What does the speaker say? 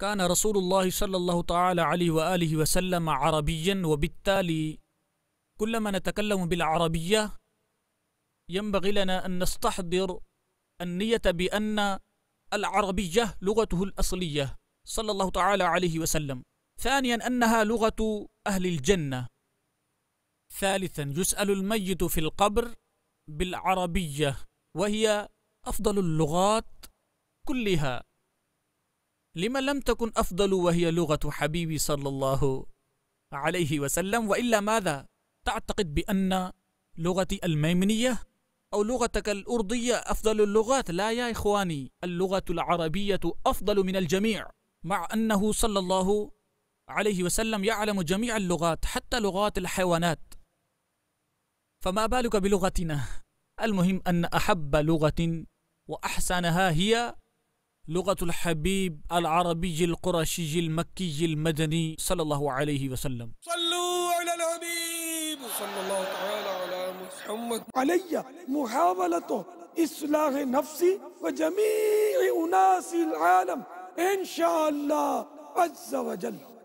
كان رسول الله صلى الله تعالى عليه وآله وسلم عربيا وبالتالي كلما نتكلم بالعربية ينبغي لنا أن نستحضر النية بأن العربية لغته الأصلية صلى الله تعالى عليه وسلم ثانيا أنها لغة أهل الجنة ثالثا يسأل الميت في القبر بالعربية وهي أفضل اللغات كلها لما لم تكن أفضل وهي لغة حبيبي صلى الله عليه وسلم وإلا ماذا تعتقد بأن لغتي الميمنية أو لغتك الأرضية أفضل اللغات لا يا إخواني اللغة العربية أفضل من الجميع مع أنه صلى الله عليه وسلم يعلم جميع اللغات حتى لغات الحيوانات فما بالك بلغتنا المهم أن أحب لغة وأحسنها هي لغة الحبيب العربي القرشي المكي المدني صلى الله عليه وسلم صلوا على الحبيب صلى الله تعالى على محمد علي محاولة إصلاح نفسي وجميع أناس العالم إن شاء الله عز وجل